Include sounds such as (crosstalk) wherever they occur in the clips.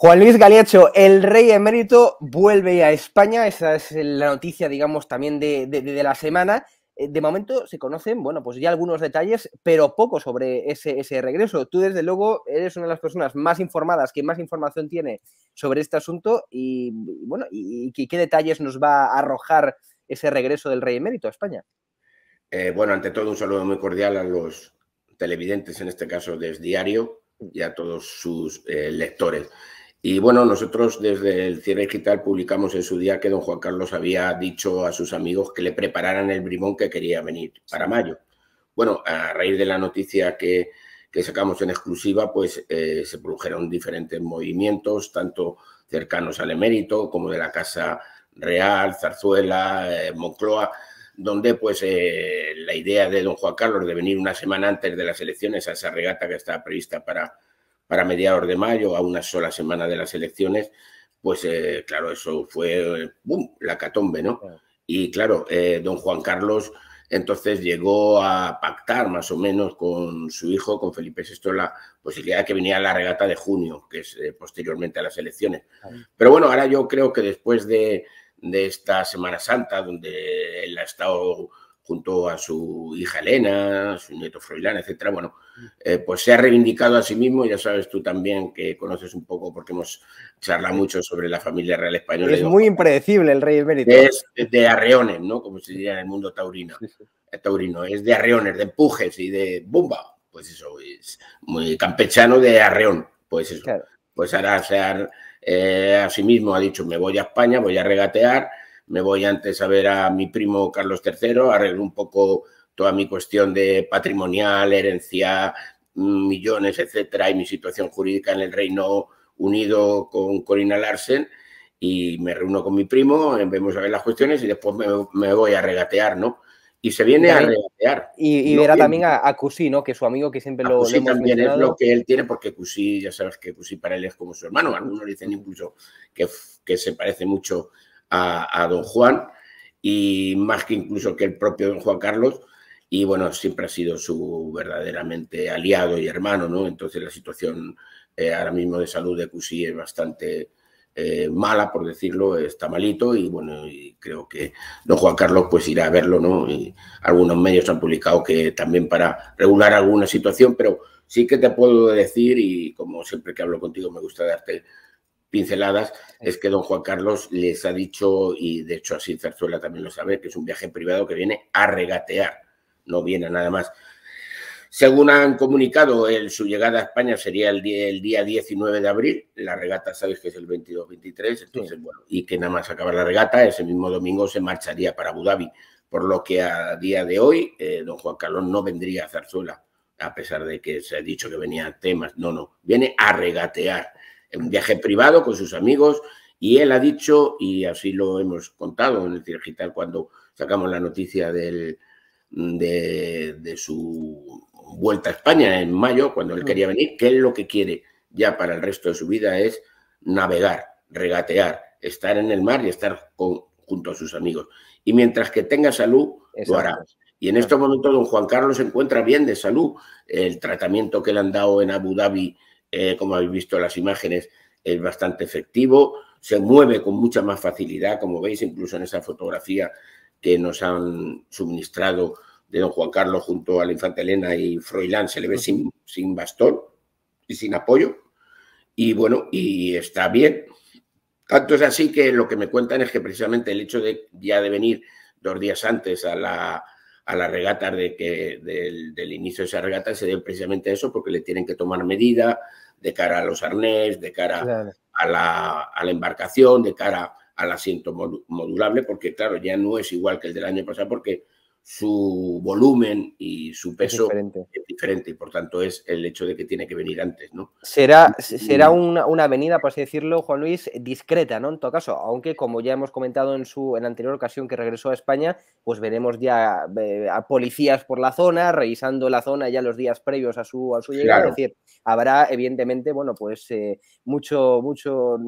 Juan Luis Galeacho, el rey emérito, vuelve a España. Esa es la noticia, digamos, también de, la semana. Eh, de momento se conocen, bueno, pues ya algunos detalles, pero poco sobre ese, regreso. Tú, desde luego, eres una de las personas más informadas, que más información tiene sobre este asunto y, bueno, y, qué detalles nos va a arrojar ese regreso del rey emérito a España. Eh, bueno, ante todo, un saludo muy cordial a los televidentes, en este caso desde Diario, y a todos sus eh, lectores. Y bueno, nosotros desde el Cierre Digital publicamos en su día que don Juan Carlos había dicho a sus amigos que le prepararan el brimón que quería venir para mayo. Bueno, a raíz de la noticia que, que sacamos en exclusiva, pues eh, se produjeron diferentes movimientos, tanto cercanos al emérito como de la Casa Real, Zarzuela, eh, Moncloa, donde pues eh, la idea de don Juan Carlos de venir una semana antes de las elecciones a esa regata que estaba prevista para para mediados de mayo, a una sola semana de las elecciones, pues eh, claro, eso fue la catombe, ¿no? Y claro, eh, don Juan Carlos entonces llegó a pactar más o menos con su hijo, con Felipe VI, la posibilidad de que venía la regata de junio, que es eh, posteriormente a las elecciones. Pero bueno, ahora yo creo que después de, de esta Semana Santa, donde él ha estado junto a su hija Elena, su nieto Froilán, etcétera, bueno, mm. eh, pues se ha reivindicado a sí mismo, ya sabes tú también que conoces un poco porque hemos charlado mucho sobre la familia real española. Es muy impredecible el rey emérito. Es de arreones, ¿no? Como se diría en el mundo taurino. Eh, taurino. Es de arreones, de empujes y de bomba. Pues eso, es muy campechano de arreón. Pues eso. Pues ahora se eh, a sí mismo ha dicho, me voy a España, voy a regatear, me voy antes a ver a mi primo Carlos III, arreglo un poco toda mi cuestión de patrimonial, herencia, mm, millones, etcétera, y mi situación jurídica en el Reino Unido con Corina Larsen y me reúno con mi primo, eh, vemos a ver las cuestiones y después me, voy a regatear, ¿no? Y se viene a regatear. Y, verá también a, Cusi, ¿no? Que es su amigo que siempre lo, Cusi también es lo que él tiene, porque Cusi, ya sabes que Cusi para él es como su hermano. Algunos dicen incluso que se parece mucho a, don Juan y más que incluso que el propio don Juan Carlos, y bueno, siempre ha sido su verdaderamente aliado y hermano, ¿no? Entonces la situación eh, ahora mismo de salud de Cusi es bastante eh, mala, por decirlo, está malito y bueno, y creo que don Juan Carlos pues irá a verlo, ¿no? Y algunos medios han publicado que también para regular alguna situación, pero sí que te puedo decir y como siempre que hablo contigo me gusta darte pinceladas, es que don Juan Carlos les ha dicho, y de hecho así Zarzuela también lo sabe, que es un viaje privado que viene a regatear, no viene nada más. Según han comunicado, su llegada a España sería el día, el día 19 de abril. La regata, sabes que es el 22-23, entonces, bueno, y que nada más acabar la regata, ese mismo domingo se marcharía para Abu Dhabi. Por lo que a día de hoy, eh, don Juan Carlos no vendría a Zarzuela, a pesar de que se ha dicho que venía temas. No, no, viene a regatear un viaje privado con sus amigos y él ha dicho, y así lo hemos contado en el digital cuando sacamos la noticia del, de, su vuelta a España en mayo, cuando él mm. quería venir, que él lo que quiere ya para el resto de su vida es navegar, regatear, estar en el mar y estar junto a sus amigos. Y mientras que tenga salud, lo hará. Y en estos momentos don Juan Carlos se encuentra bien de salud. El tratamiento que le han dado en Abu Dhabi eh, como habéis visto en las imágenes, es bastante efectivo, se mueve con mucha más facilidad, como veis incluso en esa fotografía que nos han suministrado de don Juan Carlos junto a la infanta Elena y Froilán, se le ve sin, sin bastón y sin apoyo. Y bueno, y está bien. Tanto es así que lo que me cuentan es que precisamente el hecho de ya de venir dos días antes a la, a la regata de que del, inicio de esa regata se debe precisamente eso, porque le tienen que tomar medida de cara a los arnés, de cara a, la, a, la, embarcación, de cara al asiento modulable, porque claro, ya no es igual que el del año pasado, porque su volumen y su peso es diferente. y por tanto es el hecho de que tiene que venir antes, ¿no? Será, será una, una, avenida, por así decirlo, Juan Luis, discreta, ¿no? En todo caso, aunque como ya hemos comentado en su en anterior ocasión que regresó a España, pues veremos ya a policías por la zona, revisando la zona ya los días previos a su, a su llegada. Es decir, habrá evidentemente, bueno, pues eh, mucho, mucho,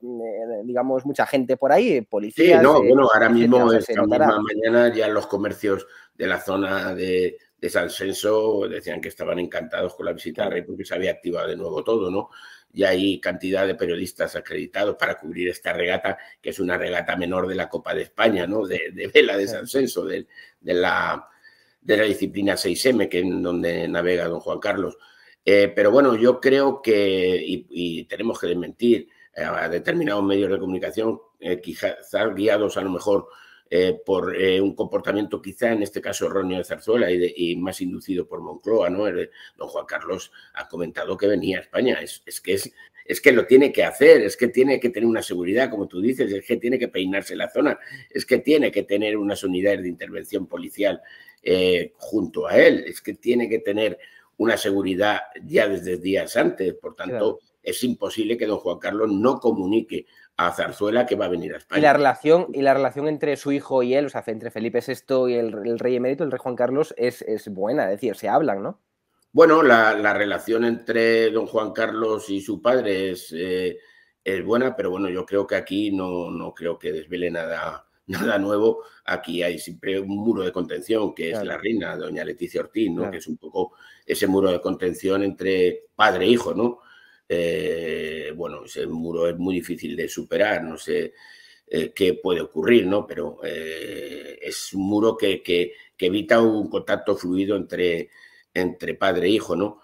mm, digamos, mucha gente por ahí, policías. Sí, no, eh, bueno, ahora mismo mañana ya los comercios de la zona de, San Censo decían que estaban encantados con la visita porque se había activado de nuevo todo, ¿no? Y hay cantidad de periodistas acreditados para cubrir esta regata, que es una regata menor de la Copa de España, ¿no? De, de vela de San Censo, de, la, de la disciplina 6M, que es donde navega don Juan Carlos. Eh, pero bueno, yo creo que, y, tenemos que desmentir, eh, a determinados medios de comunicación, eh, quizás guiados a lo mejor eh, por eh, un comportamiento quizá en este caso erróneo de Zarzuela y, más inducido por Moncloa, ¿no? don Juan Carlos ha comentado que venía a España, es, que es, es que lo tiene que hacer, es que tiene que tener una seguridad, como tú dices, es que tiene que peinarse la zona, es que tiene que tener unas unidades de intervención policial eh, junto a él, es que tiene que tener una seguridad ya desde días antes, por tanto... Es imposible que don Juan Carlos no comunique a Zarzuela que va a venir a España. Y la relación, y la relación entre su hijo y él, o sea, entre Felipe VI y el, rey emérito, el rey Juan Carlos, es, es, buena, es decir, se hablan, ¿no? Bueno, la, relación entre don Juan Carlos y su padre es, eh, es buena, pero bueno, yo creo que aquí no, no creo que desvele nada, (laughs) nada nuevo. Aquí hay siempre un muro de contención, que es la reina, doña Leticia Ortiz, ¿no? Que es un poco ese muro de contención entre padre e hijo, ¿no? Eh, bueno, ese muro es muy difícil de superar, no sé eh, qué puede ocurrir, ¿no? Pero eh, es un muro que, evita un contacto fluido entre, padre e hijo, ¿no?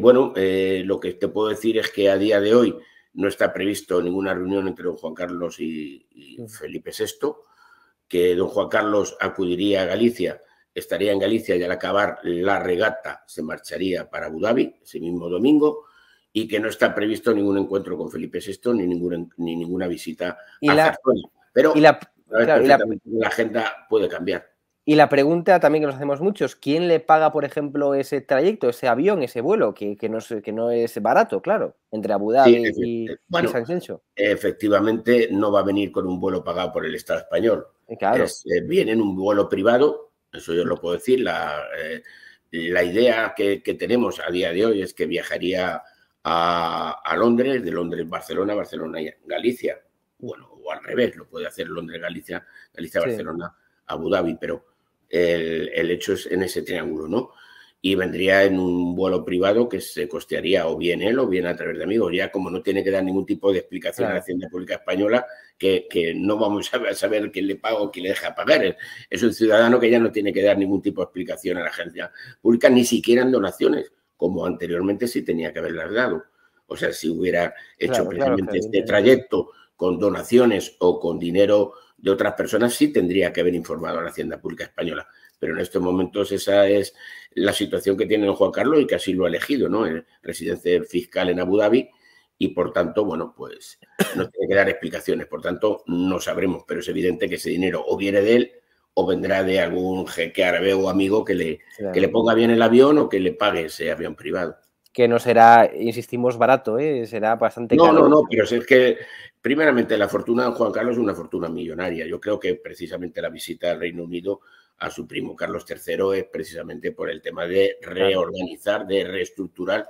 bueno, lo que te puedo decir es que a día de hoy no está previsto ninguna reunión entre don Juan Carlos y, y Felipe VI, que don Juan Carlos acudiría a Galicia estaría en Galicia y al acabar la regata se marcharía para Abu Dhabi ese mismo domingo y que no está previsto ningún encuentro con Felipe VI ni, ninguna ni ninguna visita a Pero la, agenda puede cambiar. Y la pregunta también que nos hacemos muchos, ¿quién le paga, por ejemplo, ese trayecto, ese avión, ese vuelo, que, no, es, que no, es, barato, claro, entre Abu Dhabi y, San Efectivamente, no va a venir con un vuelo pagado por el Estado español. Eh, eh, viene en un vuelo privado, eso yo lo puedo decir. La, eh, la idea que, que tenemos a día de hoy es que viajaría a, Londres, de Londres Barcelona, Barcelona y Galicia. Bueno, o al revés, lo puede hacer Londres, Galicia, Galicia, Barcelona, Abu Dhabi, pero el, hecho es en ese triángulo, ¿no? Y vendría en un vuelo privado que se costearía o bien él o bien a través de amigos. Ya como no tiene que dar ningún tipo de explicación a la agencia Pública Española, que, que, no vamos a saber quién le paga o quién le deja pagar. Es un ciudadano que ya no tiene que dar ningún tipo de explicación a la agencia pública, ni siquiera en donaciones como anteriormente sí tenía que haberlas dado. O sea, si hubiera hecho precisamente este trayecto con donaciones o con dinero de otras personas, sí tendría que haber informado a la Hacienda Pública Española. Pero en estos momentos esa es la situación que tiene Juan Carlos y que así lo ha elegido, ¿no? residencia fiscal en Abu Dhabi y por tanto, bueno, pues nos tiene que dar explicaciones. Por tanto, no sabremos, pero es evidente que ese dinero o viene de él o vendrá de algún jeque árabe o amigo que le, le ponga bien el avión o que le pague ese avión privado. Que no será, insistimos, barato, ¿eh? será bastante no, caro. No, no, pero es que, primeramente, la fortuna de Juan Carlos es una fortuna millonaria. Yo creo que precisamente la visita al Reino Unido a su primo Carlos III es precisamente por el tema de reorganizar, de reestructurar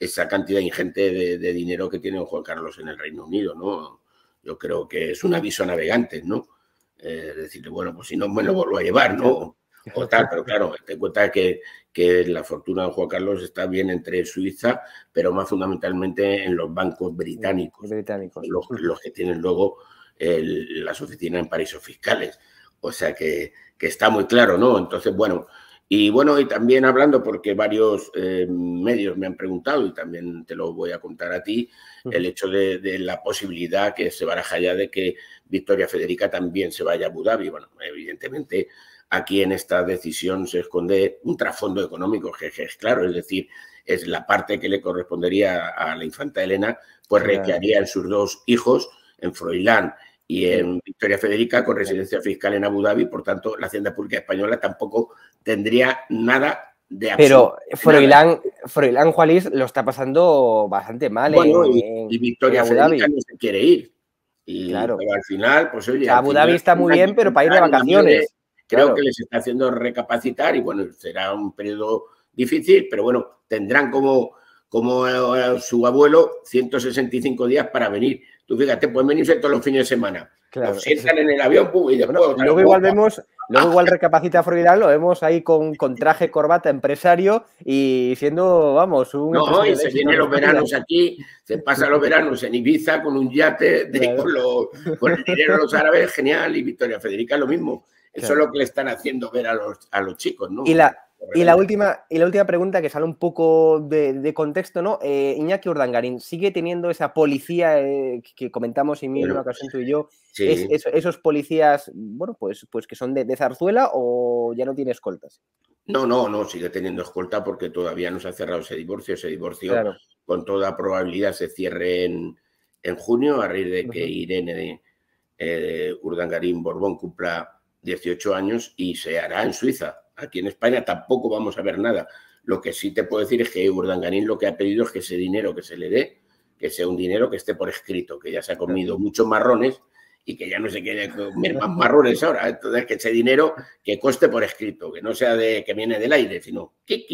esa cantidad ingente de, dinero que tiene Juan Carlos en el Reino Unido, ¿no? Yo creo que es un aviso navegante, navegantes, ¿no? eh, decirle, bueno, pues si no me lo vuelvo a llevar, ¿no? O tal, pero (laughs) claro, te cuenta que, que, la fortuna de Juan Carlos está bien entre Suiza, pero más fundamentalmente en los bancos británicos, Los, que tienen luego las oficinas en paraísos fiscales. O sea que, está muy claro, ¿no? Entonces, bueno, y bueno, y también hablando, porque varios eh, medios me han preguntado, y también te lo voy a contar a ti, el hecho de, la posibilidad que se baraja ya de que Victoria Federica también se vaya a Abu Dhabi. Bueno, evidentemente aquí en esta decisión se esconde un trasfondo económico, que es claro, es decir, es la parte que le correspondería a la infanta Elena, pues claro. en sus dos hijos, en Froilán y en Victoria Federica con residencia fiscal en Abu Dhabi. Por tanto, la Hacienda Pública Española tampoco tendría nada de Pero Froilán, Froilán Juárez lo está pasando bastante mal. y, Victoria Federica no se quiere ir. Y, al final, pues oye. Abu Dhabi está muy bien, pero para ir de vacaciones. Creo que les está haciendo recapacitar y bueno, será un periodo difícil, pero bueno, tendrán como como eh, su abuelo, 165 días para venir. Tú fíjate, pueden venirse todos los fines de semana. Claro, sientan en el avión y Luego igual vemos, luego igual recapacita Froidal lo vemos ahí con, con, traje, corbata, empresario y siendo, vamos, un. No, y se viene los veranos aquí, se pasa los veranos en Ibiza con un yate con, el dinero de los árabes, genial, y Victoria Federica lo mismo. Eso es lo que le están haciendo ver a los, a los chicos, ¿no? Y la, y la, última, y la última pregunta que sale un poco de, contexto, ¿no? Eh, Iñaki Urdangarín, ¿sigue teniendo esa policía eh, que comentamos y mí una ocasión tú y yo? ¿Esos policías, bueno, pues, pues que son de, zarzuela o ya no tiene escoltas? No, no, no, sigue teniendo escolta porque todavía no se ha cerrado ese divorcio. Ese divorcio con toda probabilidad se cierre en, en junio, a raíz de que Irene eh, Urdangarín Borbón cumpla 18 años y se hará en Suiza Aquí en España tampoco vamos a ver nada. Lo que sí te puedo decir es que Urdangarín lo que ha pedido es que ese dinero que se le dé, que sea un dinero que esté por escrito, que ya se ha comido muchos marrones y que ya no se quiere comer más marrones ahora. Entonces, que ese dinero que coste por escrito, que no sea de que viene del aire, sino que,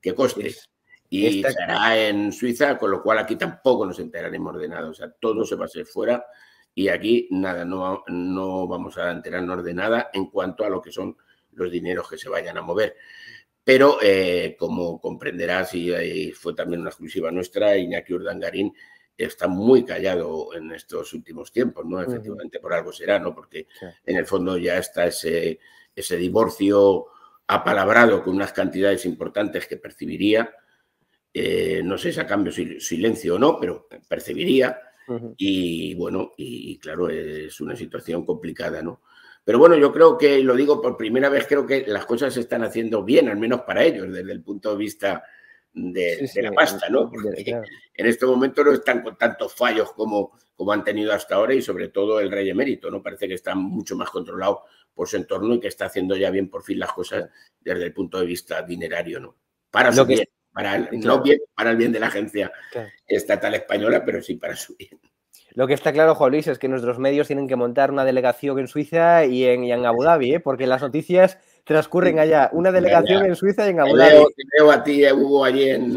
que coste. Y estará en Suiza, con lo cual aquí tampoco nos enteraremos de nada. O sea, todo se va a hacer fuera y aquí nada, no, no vamos a enterarnos de nada en cuanto a lo que son los dineros que se vayan a mover. Pero, eh, como comprenderás, eh, y, fue también una exclusiva nuestra, Iñaki Urdangarín está muy callado en estos últimos tiempos, ¿no? Efectivamente, por algo será, ¿no? Porque en el fondo ya está ese, ese divorcio apalabrado con unas cantidades importantes que percibiría, eh, no sé si a cambio silencio o no, pero percibiría. Y bueno, y, claro, es una situación complicada, ¿no? Pero bueno, yo creo que, lo digo por primera vez, creo que las cosas se están haciendo bien, al menos para ellos, desde el punto de vista de, la pasta, ¿no? en este momento no están con tantos fallos como, como han tenido hasta ahora y sobre todo el rey emérito, ¿no? Parece que está mucho más controlado por su entorno y que está haciendo ya bien por fin las cosas desde el punto de vista dinerario, ¿no? Para bien, para el, no bien para el bien de la agencia estatal española, pero sí para su bien. Lo que está claro, Juan Luis, es que nuestros medios tienen que montar una delegación en Suiza y en, Abu Dhabi, ¿eh? porque las noticias transcurren allá. Una delegación en Suiza y en Abu Dhabi. te veo a ti, Hugo, allí en,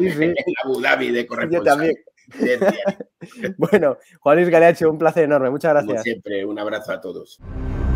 Abu Dhabi de corresponsal. (laughs) Yo también. (laughs) bueno, Juan Luis Galeacho, un placer enorme. Muchas gracias. Como siempre, un abrazo a todos.